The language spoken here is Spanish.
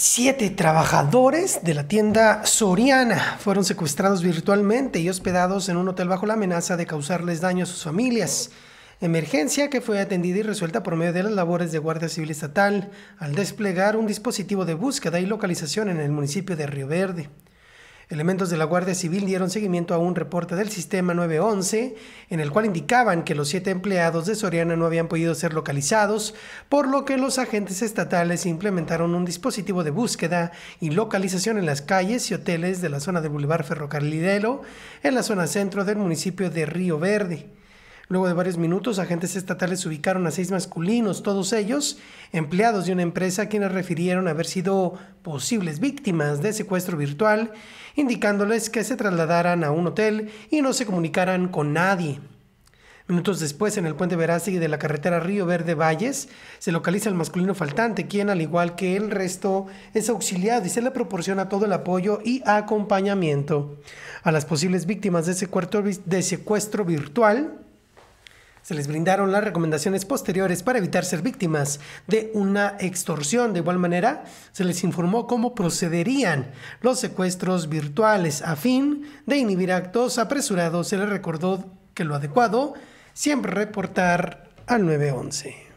Siete trabajadores de la tienda Soriana fueron secuestrados virtualmente y hospedados en un hotel bajo la amenaza de causarles daño a sus familias. Emergencia que fue atendida y resuelta por medio de las labores de Guardia Civil Estatal al desplegar un dispositivo de búsqueda y localización en el municipio de Río Verde. Elementos de la Guardia Civil dieron seguimiento a un reporte del sistema 911 en el cual indicaban que los siete empleados de Soriana no habían podido ser localizados, por lo que los agentes estatales implementaron un dispositivo de búsqueda y localización en las calles y hoteles de la zona de Boulevard Ferrocarrilero, en la zona centro del municipio de Río Verde. Luego de varios minutos, agentes estatales ubicaron a seis masculinos, todos ellos empleados de una empresa quienes refirieron haber sido posibles víctimas de secuestro virtual, indicándoles que se trasladaran a un hotel y no se comunicaran con nadie. Minutos después, en el puente y de la carretera Río Verde Valles, se localiza el masculino faltante, quien, al igual que el resto, es auxiliado y se le proporciona todo el apoyo y acompañamiento. A las posibles víctimas de de secuestro virtual, se les brindaron las recomendaciones posteriores para evitar ser víctimas de una extorsión. De igual manera, se les informó cómo procederían los secuestros virtuales a fin de inhibir actos apresurados. Se les recordó que lo adecuado siempre reportar al 911.